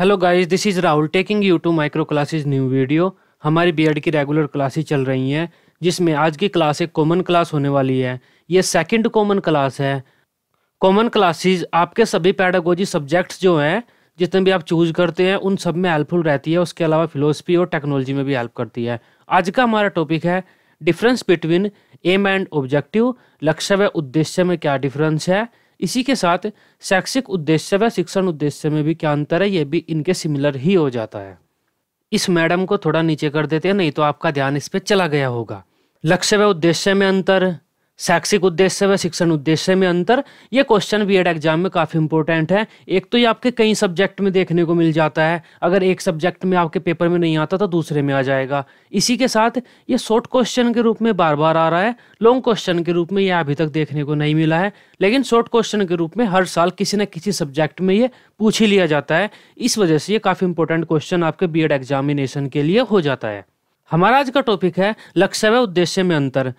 hello guys this is Rahul taking you to micro classes new video हमारी B Ed की regular classes चल रही हैं जिसमें आज की क्लास एक कॉमन क्लास होने वाली है ये सेकंड कॉमन क्लास है कॉमन क्लासेज आपके सभी पैडागोजी सब्जेक्ट्स जो हैं जितने भी आप चूज करते हैं उन सब में हेल्पफुल रहती है उसके अलावा फिलोसफी और टेक्नोलॉजी में भी हेल्प करती है आज का हमारा टॉपिक है difference between aim and objective लक्ष्य व उद्देश्य में क्या डिफरेंस है इसी के साथ शैक्षिक उद्देश्य व शिक्षण उद्देश्य में भी क्या अंतर है ये भी इनके सिमिलर ही हो जाता है इस मैडम को थोड़ा नीचे कर देते हैं नहीं तो आपका ध्यान इस पर चला गया होगा लक्ष्य व उद्देश्य में अंतर शैक्षिक उद्देश्य व शिक्षण उद्देश्य में अंतर ये क्वेश्चन बी एड एग्जाम में काफ़ी इंपॉर्टेंट है एक तो ये आपके कई सब्जेक्ट में देखने को मिल जाता है अगर एक सब्जेक्ट में आपके पेपर में नहीं आता तो दूसरे में आ जाएगा इसी के साथ ये शॉर्ट क्वेश्चन के रूप में बार बार आ रहा है लॉन्ग क्वेश्चन के रूप में यह अभी तक देखने को नहीं मिला है लेकिन शॉर्ट क्वेश्चन के रूप में हर साल किसी न किसी सब्जेक्ट में ये पूछ ही लिया जाता है इस वजह से ये काफ़ी इंपॉर्टेंट क्वेश्चन आपके बी एग्जामिनेशन के लिए हो जाता है हमारा आज का टॉपिक है लक्ष्य व उद्देश्य में अंतर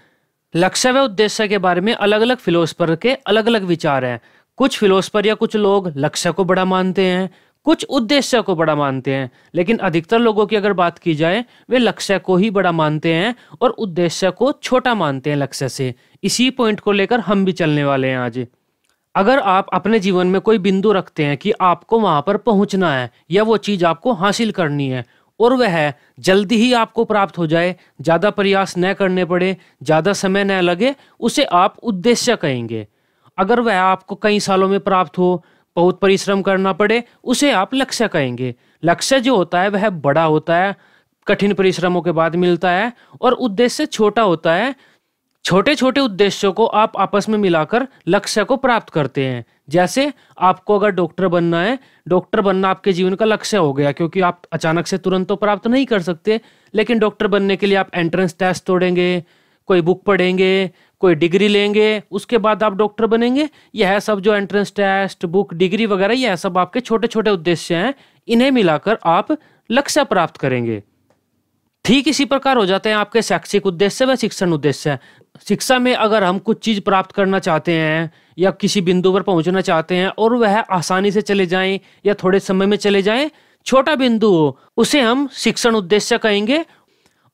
लक्ष्य व उद्देश्य के बारे में अलग अलग फिलोसफर के अलग अलग विचार हैं कुछ फिलोसफर या कुछ लोग लक्ष्य को बड़ा मानते हैं कुछ उद्देश्य को बड़ा मानते हैं लेकिन अधिकतर लोगों की अगर बात की जाए वे लक्ष्य को ही बड़ा मानते हैं और उद्देश्य को छोटा मानते हैं लक्ष्य से इसी पॉइंट को लेकर हम भी चलने वाले हैं आज अगर आप अपने जीवन में कोई बिंदु रखते हैं कि आपको वहां पर पहुंचना है या वो चीज आपको हासिल करनी है और वह जल्दी ही आपको प्राप्त हो जाए ज़्यादा प्रयास न करने पड़े ज़्यादा समय न लगे उसे आप उद्देश्य कहेंगे अगर वह आपको कई सालों में प्राप्त हो बहुत परिश्रम करना पड़े उसे आप लक्ष्य कहेंगे लक्ष्य जो होता है वह बड़ा होता है कठिन परिश्रमों के बाद मिलता है और उद्देश्य छोटा होता है छोटे छोटे उद्देश्यों को आप आपस में मिलाकर लक्ष्य को प्राप्त करते हैं जैसे आपको अगर डॉक्टर बनना है डॉक्टर बनना आपके जीवन का लक्ष्य हो गया क्योंकि आप अचानक से तुरंत तो प्राप्त नहीं कर सकते लेकिन डॉक्टर बनने के लिए आप एंट्रेंस टेस्ट तोड़ेंगे कोई बुक पढ़ेंगे कोई डिग्री लेंगे उसके बाद आप डॉक्टर बनेंगे यह सब जो एंट्रेंस टेस्ट बुक डिग्री वगैरह यह सब आपके छोटे छोटे उद्देश्य हैं इन्हें मिलाकर आप लक्ष्य प्राप्त करेंगे ठीक इसी प्रकार हो जाते हैं आपके शैक्षिक उद्देश्य व शिक्षण उद्देश्य शिक्षा में अगर हम कुछ चीज़ प्राप्त करना चाहते हैं या किसी बिंदु पर पहुंचना चाहते हैं और वह आसानी से चले जाएं या थोड़े समय में चले जाएं छोटा बिंदु हो उसे हम शिक्षण उद्देश्य कहेंगे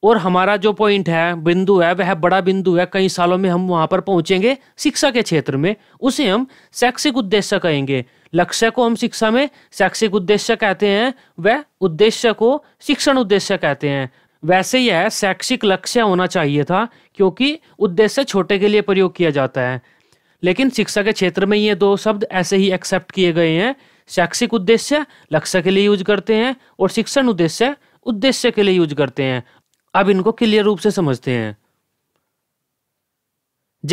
और हमारा जो पॉइंट है बिंदु है वह बड़ा बिंदु है कई सालों में हम वहाँ पर पहुँचेंगे शिक्षा के क्षेत्र में उसे हम शैक्षिक उद्देश्य कहेंगे लक्ष्य को हम शिक्षा में शैक्षिक उद्देश्य कहते हैं वह उद्देश्य को शिक्षण उद्देश्य कहते हैं वैसे यह शैक्षिक लक्ष्य होना चाहिए था क्योंकि उद्देश्य छोटे के लिए प्रयोग किया जाता है लेकिन शिक्षा के क्षेत्र में ये दो शब्द ऐसे ही एक्सेप्ट किए गए हैं शैक्षिक उद्देश्य लक्ष्य के लिए यूज करते हैं और शिक्षण उद्देश्य उद्देश्य के लिए यूज करते हैं अब इनको क्लियर रूप से समझते हैं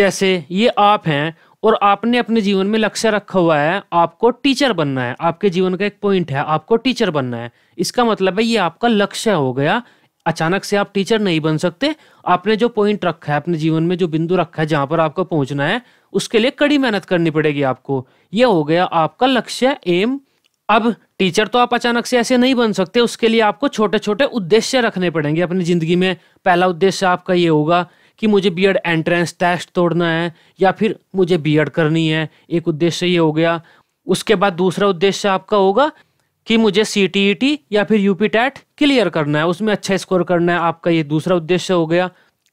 जैसे ये आप हैं और आपने अपने जीवन में लक्ष्य रखा हुआ है आपको टीचर बनना है आपके जीवन का एक पॉइंट है आपको टीचर बनना है इसका मतलब है ये आपका लक्ष्य हो गया अचानक से आप टीचर नहीं बन सकते आपने जो पॉइंट रखा है अपने जीवन में जो बिंदु रखा है जहां पर आपको पहुंचना है उसके लिए कड़ी मेहनत करनी पड़ेगी आपको यह हो गया आपका लक्ष्य एम अब टीचर तो आप अचानक से ऐसे नहीं बन सकते उसके लिए आपको छोटे छोटे उद्देश्य रखने पड़ेंगे अपनी ज़िंदगी में पहला उद्देश्य आपका ये होगा कि मुझे एड एंट्रेंस टेस्ट तोड़ना है या फिर मुझे एड करनी है एक उद्देश्य ये हो गया उसके बाद दूसरा उद्देश्य आपका होगा कि मुझे सी टी e या फिर यूपी टैट क्लियर करना है उसमें अच्छा स्कोर करना है आपका ये दूसरा उद्देश्य हो गया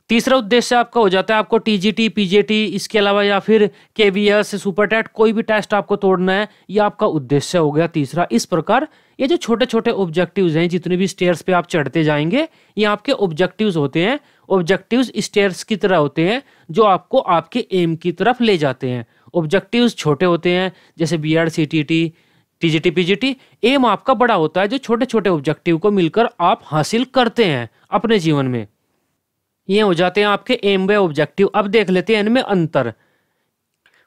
तीसरा उद्देश्य आपका हो जाता है आपको T G T P G T इसके अलावा या फिर के वी एस सुपर टैट कोई भी टेस्ट आपको तोड़ना है ये आपका उद्देश्य हो गया तीसरा इस प्रकार ये जो छोटे छोटे ऑब्जेक्टिव्स हैं जितने भी स्टेयर्स पे आप चढ़ते जाएंगे ये आपके ऑब्जेक्टिव्स होते हैं ऑब्जेक्टिव्स स्टेयर्स की तरह होते हैं जो आपको आपके एम की तरफ ले जाते हैं ऑब्जेक्टिव्स छोटे होते हैं जैसे B R C T T TGT PGT aim आपका बड़ा होता है जो छोटे छोटे ऑब्जेक्टिव को मिलकर आप हासिल करते हैं अपने जीवन में ये हो जाते हैं आपके एम वे ऑब्जेक्टिव अब देख लेते हैं इनमें अंतर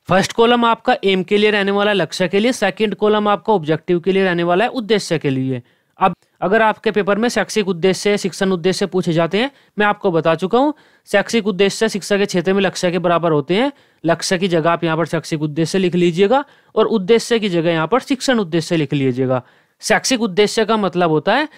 फर्स्ट कॉलम आपका एम के लिए रहने वाला लक्ष्य के लिए सेकंड कॉलम आपका ऑब्जेक्टिव के लिए रहने वाला है उद्देश्य के लिए अब अगर आपके पेपर में शैक्षिक उद्देश्य शिक्षण उद्देश्य से पूछे जाते हैं मैं आपको बता चुका हूँ शैक्षिक उद्देश्य शिक्षा के क्षेत्र में लक्ष्य के बराबर होते हैं लक्ष्य की जगह आप यहाँ पर शैक्षिक उद्देश्य लिख लीजिएगा और उद्देश्य की जगह यहाँ पर शिक्षण उद्देश्य लिख लीजिएगा शैक्षिक उद्देश्य का मतलब होता है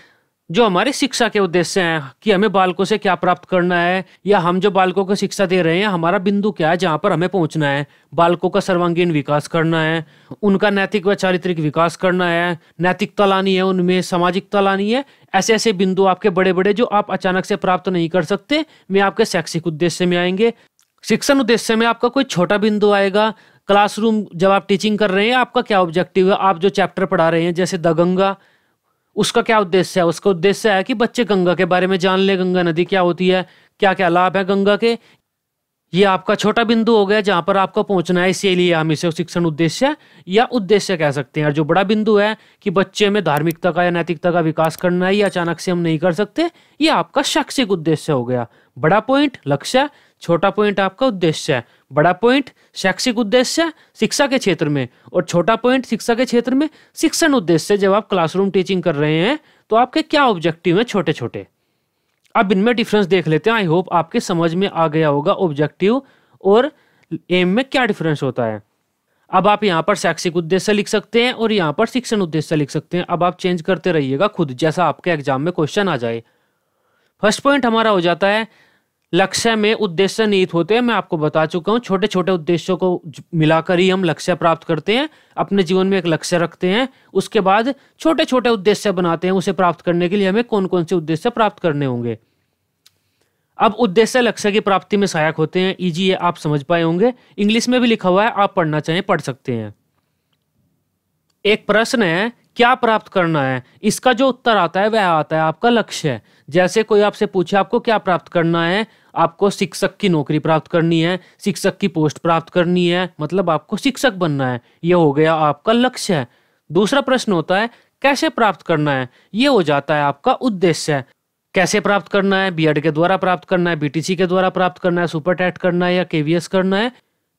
जो हमारे शिक्षा के उद्देश्य हैं कि हमें बालकों से क्या प्राप्त करना है या हम जो बालकों को शिक्षा दे रहे हैं हमारा बिंदु क्या है जहाँ पर हमें पहुँचना है बालकों का सर्वांगीण विकास करना है उनका नैतिक व चारित्रिक विकास करना है नैतिकता लानी है उनमें सामाजिकता लानी है ऐसे ऐसे बिंदु आपके बड़े बड़े जो आप अचानक से प्राप्त नहीं कर सकते वे आपके शैक्षिक उद्देश्य में आएंगे शिक्षण उद्देश्य में आपका कोई छोटा बिंदु आएगा क्लासरूम जब आप टीचिंग कर रहे हैं आपका क्या ऑब्जेक्टिव है आप जो चैप्टर पढ़ा रहे हैं जैसे दगंगा उसका क्या उद्देश्य है उसका उद्देश्य है कि बच्चे गंगा के बारे में जान ले गंगा नदी क्या होती है क्या क्या लाभ है गंगा के ये आपका छोटा बिंदु हो गया जहां पर आपको पहुंचना है इसीलिए हम इसे शिक्षण उद्देश्य या उद्देश्य कह सकते हैं और जो बड़ा बिंदु है कि बच्चे में धार्मिकता का या नैतिकता का विकास करना है ये अचानक से हम नहीं कर सकते ये आपका शैक्षिक उद्देश्य हो गया बड़ा पॉइंट लक्ष्य छोटा पॉइंट आपका उद्देश्य है बड़ा पॉइंट शैक्षिक उद्देश्य शिक्षा के क्षेत्र में और छोटा पॉइंट शिक्षा के क्षेत्र में शिक्षण उद्देश्य जब आप क्लासरूम टीचिंग कर रहे हैं तो आपके क्या ऑब्जेक्टिव हैं छोटे छोटे अब इनमें डिफरेंस देख लेते हैं आई होप आपके समझ में आ गया होगा ऑब्जेक्टिव और एम में क्या डिफरेंस होता है अब आप यहाँ पर शैक्षिक उद्देश्य लिख सकते हैं और यहाँ पर शिक्षण उद्देश्य लिख सकते हैं अब आप चेंज करते रहिएगा खुद जैसा आपके एग्जाम में क्वेश्चन आ जाए फर्स्ट पॉइंट हमारा हो जाता है लक्ष्य में उद्देश्य निहित होते हैं मैं आपको बता चुका हूँ छोटे छोटे उद्देश्यों को मिलाकर ही हम लक्ष्य प्राप्त करते हैं अपने जीवन में एक लक्ष्य रखते हैं उसके बाद छोटे छोटे उद्देश्य बनाते हैं उसे प्राप्त करने के लिए हमें कौन कौन से उद्देश्य प्राप्त करने होंगे अब उद्देश्य लक्ष्य की प्राप्ति में सहायक होते हैं इजी ये आप समझ पाए होंगे इंग्लिश में भी लिखा हुआ है आप पढ़ना चाहें पढ़ सकते हैं एक प्रश्न है क्या प्राप्त करना है इसका जो उत्तर आता है वह आता है आपका लक्ष्य जैसे कोई आपसे पूछे आपको क्या प्राप्त करना है आपको शिक्षक की नौकरी प्राप्त करनी है शिक्षक की पोस्ट प्राप्त करनी है मतलब आपको शिक्षक बनना है यह हो गया आपका लक्ष्य है दूसरा प्रश्न होता है कैसे प्राप्त करना है ये हो जाता है आपका उद्देश्य कैसे प्राप्त करना है बी के द्वारा प्राप्त करना है बीटीसी के द्वारा प्राप्त करना है सुपर टेट करना है या केवीएस करना है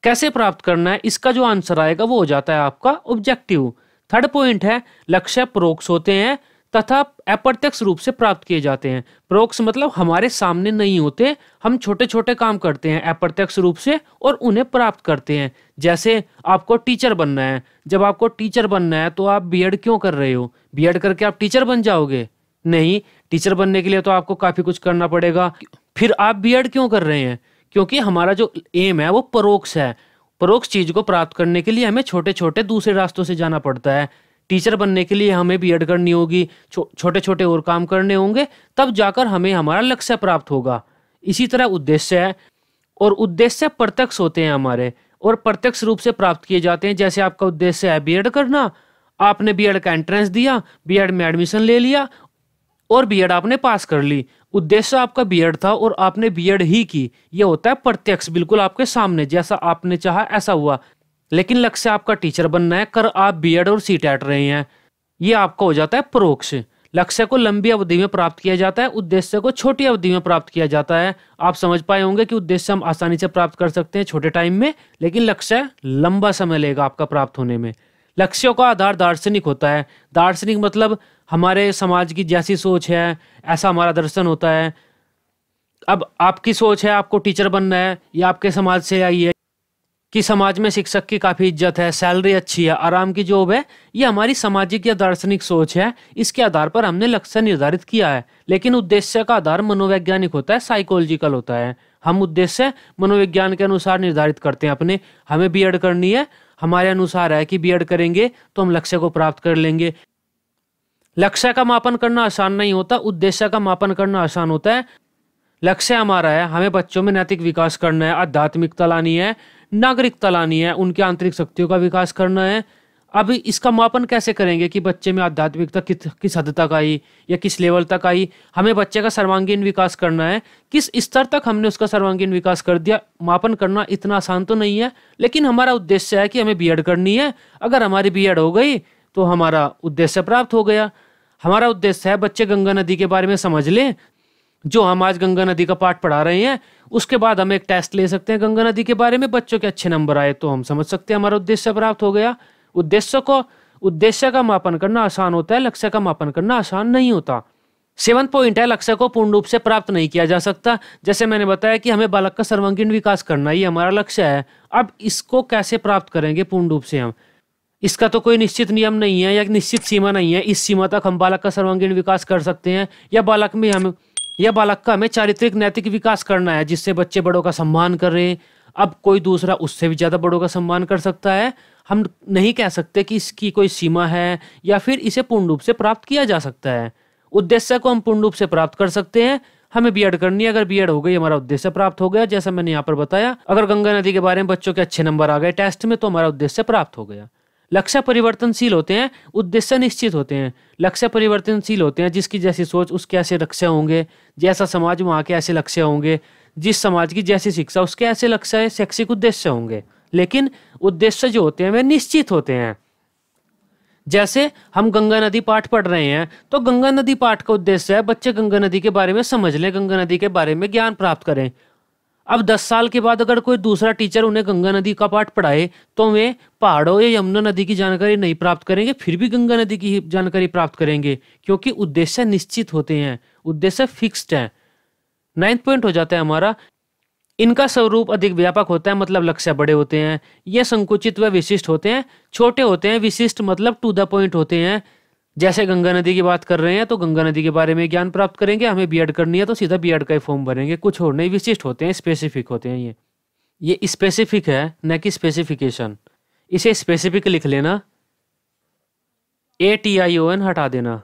कैसे प्राप्त करना है इसका जो आंसर आएगा वो हो जाता है आपका ऑब्जेक्टिव थर्ड पॉइंट है लक्ष्य प्रोक्स होते हैं तथा अप्रत्यक्ष रूप से प्राप्त किए जाते हैं प्रोक्स मतलब हमारे सामने नहीं होते हम छोटे छोटे काम करते हैं अप्रत्यक्ष रूप से और उन्हें प्राप्त करते हैं जैसे आपको टीचर बनना है जब आपको टीचर बनना है तो आप बीएड क्यों कर रहे हो बीएड करके आप टीचर बन जाओगे नहीं टीचर बनने के लिए तो आपको काफ़ी कुछ करना पड़ेगा फिर आप बीएड क्यों कर रहे हैं क्योंकि हमारा जो एम है वो परोक्ष है परोक्ष चीज को प्राप्त करने के लिए हमें छोटे छोटे दूसरे रास्तों से जाना पड़ता है टीचर बनने के लिए हमें बी एड करनी होगी छो, छोटे छोटे और काम करने होंगे तब जाकर हमें हमारा लक्ष्य प्राप्त होगा इसी तरह उद्देश्य है और उद्देश्य प्रत्यक्ष होते हैं हमारे और प्रत्यक्ष रूप से प्राप्त किए जाते हैं जैसे आपका उद्देश्य है बी करना आपने बी का एंट्रेंस दिया बी में एडमिशन ले लिया और बीएड आपने पास कर ली उद्देश्य आपका बीएड था और आपने बीएड ही की यह होता है प्रत्यक्ष बिल्कुल आपके सामने जैसा आपने चाहा ऐसा हुआ लेकिन लक्ष्य आपका टीचर बनना है कर आप बीएड और सीट एट रहे हैं ये आपका हो जाता है परोक्ष लक्ष्य को लंबी अवधि में प्राप्त किया जाता है उद्देश्य को छोटी अवधि में प्राप्त किया जाता है आप समझ पाए होंगे कि उद्देश्य हम आसानी से प्राप्त कर सकते हैं छोटे टाइम में लेकिन लक्ष्य लंबा समय लेगा आपका प्राप्त होने में लक्ष्यों का आधार दार्शनिक होता है दार्शनिक मतलब हमारे समाज की जैसी सोच है ऐसा हमारा दर्शन होता है अब आपकी सोच है आपको टीचर बनना है या आपके समाज से आई है कि समाज में शिक्षक की काफ़ी इज्जत है सैलरी अच्छी है आराम की जॉब है ये हमारी सामाजिक या दार्शनिक सोच है इसके आधार पर हमने लक्ष्य निर्धारित किया है लेकिन उद्देश्य का आधार मनोवैज्ञानिक होता है साइकोलॉजिकल होता है हम उद्देश्य मनोविज्ञान के अनुसार निर्धारित करते हैं अपने हमें बी करनी है हमारे अनुसार है कि बी करेंगे तो हम लक्ष्य को प्राप्त कर लेंगे लक्ष्य का मापन करना आसान नहीं होता उद्देश्य का मापन करना आसान होता है लक्ष्य हमारा है हमें बच्चों में नैतिक विकास करना है आध्यात्मिकता लानी है नागरिकता लानी है उनके आंतरिक शक्तियों का विकास करना है अब इसका मापन कैसे करेंगे कि बच्चे में आध्यात्मिकता किस किस हद तक आई या किस लेवल तक आई हमें बच्चे का सर्वांगीण विकास करना है किस स्तर तक हमने उसका सर्वांगीण विकास कर दिया मापन करना इतना आसान तो नहीं है लेकिन हमारा उद्देश्य है कि हमें बीएड करनी है अगर हमारी बीएड हो गई तो हमारा उद्देश्य प्राप्त हो गया हमारा उद्देश्य है बच्चे गंगा नदी के बारे में समझ लें जो हम आज गंगा नदी का पाठ पढ़ा रहे हैं उसके बाद हम एक टेस्ट ले सकते हैं गंगा नदी के बारे में बच्चों के अच्छे नंबर आए तो हम समझ सकते हैं हमारा उद्देश्य प्राप्त हो गया उद्देश्य को उद्देश्य का मापन करना आसान होता है लक्ष्य का मापन करना आसान नहीं होता सेवन पॉइंट है लक्ष्य को पूर्ण रूप से प्राप्त नहीं किया जा सकता जैसे मैंने बताया कि हमें बालक का सर्वांगीण विकास करना ही हमारा लक्ष्य है अब इसको कैसे प्राप्त करेंगे पूर्ण रूप से हम इसका तो कोई निश्चित नियम नहीं है या निश्चित सीमा नहीं है इस सीमा तक हम बालक का सर्वांगीण विकास कर सकते हैं या बालक में हम या बालक का हमें चारित्रिक नैतिक विकास करना है जिससे बच्चे बड़ों का सम्मान कर रहे हैं अब कोई दूसरा उससे भी ज़्यादा बड़ों का सम्मान कर सकता है हम नहीं कह सकते कि इसकी कोई सीमा है या फिर इसे पूर्ण रूप से प्राप्त किया जा सकता है उद्देश्य को हम पूर्ण रूप से प्राप्त कर सकते हैं हमें बी करनी है अगर बी हो गई हमारा उद्देश्य प्राप्त हो गया जैसा मैंने यहाँ पर बताया अगर गंगा नदी के बारे में बच्चों के अच्छे नंबर आ गए टेस्ट में तो हमारा उद्देश्य प्राप्त हो गया लक्ष्य परिवर्तनशील होते हैं उद्देश्य निश्चित होते हैं लक्ष्य परिवर्तनशील होते हैं जिसकी जैसी सोच उसके ऐसे लक्ष्य होंगे जैसा समाज वहाँ के ऐसे लक्ष्य होंगे जिस समाज की जैसी शिक्षा उसके ऐसे लक्ष्य शैक्षिक उद्देश्य होंगे लेकिन उद्देश्य जो होते हैं वे निश्चित होते हैं जैसे हम गंगा नदी पाठ पढ़ रहे हैं तो गंगा नदी पाठ का उद्देश्य है बच्चे गंगा नदी के बारे में समझ लें गंगा नदी के बारे में ज्ञान प्राप्त करें अब दस साल के बाद अगर कोई दूसरा टीचर उन्हें गंगा नदी का पाठ पढ़ाए तो वे पहाड़ों या यमुना नदी की जानकारी नहीं प्राप्त करेंगे फिर भी गंगा नदी की जानकारी प्राप्त करेंगे क्योंकि उद्देश्य निश्चित होते हैं उद्देश्य फिक्स्ड है नाइन्थ पॉइंट हो जाता है हमारा इनका स्वरूप अधिक व्यापक होता है मतलब लक्ष्य बड़े होते हैं यह संकुचित व विशिष्ट होते हैं छोटे होते हैं विशिष्ट मतलब टू द पॉइंट होते हैं जैसे गंगा नदी की बात कर रहे हैं तो गंगा नदी के बारे में ज्ञान प्राप्त करेंगे हमें बी करनी है तो सीधा बी का ही फॉर्म भरेंगे कुछ और नहीं विशिष्ट होते हैं स्पेसिफिक होते हैं ये ये स्पेसिफिक है न कि स्पेसिफिकेशन इसे स्पेसिफिक लिख लेना A T I O N हटा देना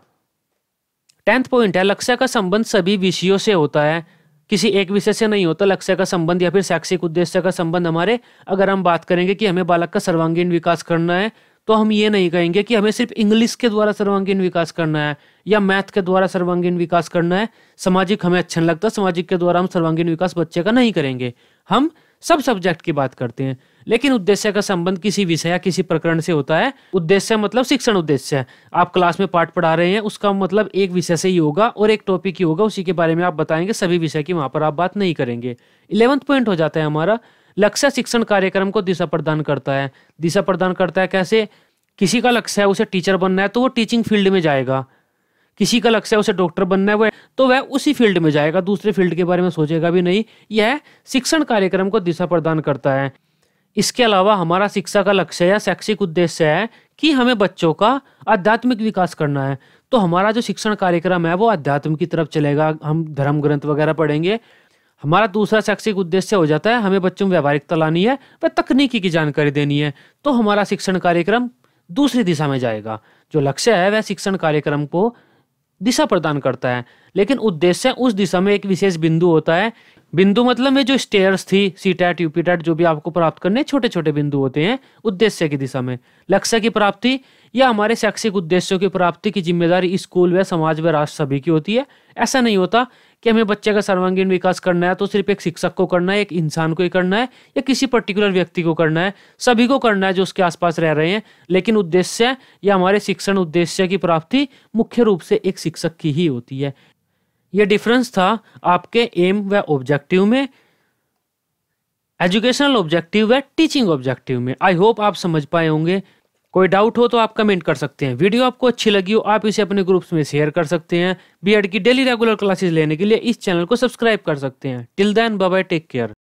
टेंथ पॉइंट है लक्ष्य का संबंध सभी विषयों से होता है किसी एक विषय से नहीं होता लक्ष्य का संबंध या फिर शैक्षिक उद्देश्य का संबंध हमारे अगर हम बात करेंगे कि हमें बालक का सर्वांगीण विकास करना है तो हम ये नहीं कहेंगे कि हमें सिर्फ इंग्लिश के द्वारा सर्वांगीण विकास करना है या मैथ के द्वारा सर्वांगीण विकास करना है सामाजिक हमें अच्छा नहीं लगता सामाजिक के द्वारा हम सर्वांगीण विकास बच्चे का नहीं करेंगे हम सब सब्जेक्ट की बात करते हैं लेकिन उद्देश्य का संबंध किसी विषय या किसी प्रकरण से होता है उद्देश्य मतलब शिक्षण उद्देश्य है आप क्लास में पाठ पढ़ा रहे हैं उसका मतलब एक विषय से ही होगा और एक टॉपिक ही होगा उसी के बारे में आप बताएंगे सभी विषय की वहां पर आप बात नहीं करेंगे इलेवंथ पॉइंट हो जाता है हमारा लक्ष्य शिक्षण कार्यक्रम को दिशा प्रदान करता है दिशा प्रदान करता है कैसे किसी का लक्ष्य है उसे टीचर बनना है तो वो टीचिंग फील्ड में जाएगा किसी का लक्ष्य है उसे डॉक्टर बनना है वह तो वह उसी फील्ड में जाएगा दूसरे फील्ड के बारे में सोचेगा भी नहीं यह शिक्षण कार्यक्रम को दिशा प्रदान करता है इसके अलावा हमारा शिक्षा का लक्ष्य या शैक्षिक उद्देश्य है कि हमें बच्चों का आध्यात्मिक विकास करना है तो हमारा जो शिक्षण कार्यक्रम है वो अध्यात्म की तरफ चलेगा हम धर्म ग्रंथ वगैरह पढ़ेंगे हमारा दूसरा शैक्षिक उद्देश्य हो जाता है हमें बच्चों में व्यावहारिकता लानी है व तकनीकी की जानकारी देनी है तो हमारा शिक्षण कार्यक्रम दूसरी दिशा में जाएगा जो लक्ष्य है वह शिक्षण कार्यक्रम को दिशा प्रदान करता है लेकिन उद्देश्य उस दिशा में एक विशेष बिंदु होता है बिंदु मतलब में जो स्टेयर्स थी सी टैट यूपी टैट जो भी आपको प्राप्त करने छोटे छोटे बिंदु होते हैं उद्देश्य की दिशा में लक्ष्य की प्राप्ति या हमारे शैक्षिक उद्देश्यों की प्राप्ति की जिम्मेदारी स्कूल व समाज व राष्ट्र सभी की होती है ऐसा नहीं होता कि हमें बच्चे का सर्वांगीण विकास करना है तो सिर्फ एक शिक्षक को करना है एक इंसान को ही करना है या किसी पर्टिकुलर व्यक्ति को करना है सभी को करना है जो उसके आसपास रह रहे हैं लेकिन उद्देश्य या हमारे शिक्षण उद्देश्य की प्राप्ति मुख्य रूप से एक शिक्षक की ही होती है यह डिफरेंस था आपके एम व ऑब्जेक्टिव में एजुकेशनल ऑब्जेक्टिव व टीचिंग ऑब्जेक्टिव में आई होप आप समझ पाए होंगे कोई डाउट हो तो आप कमेंट कर सकते हैं वीडियो आपको अच्छी लगी हो आप इसे अपने ग्रुप्स में शेयर कर सकते हैं बीएड की डेली रेगुलर क्लासेस लेने के लिए इस चैनल को सब्सक्राइब कर सकते हैं till then bye take care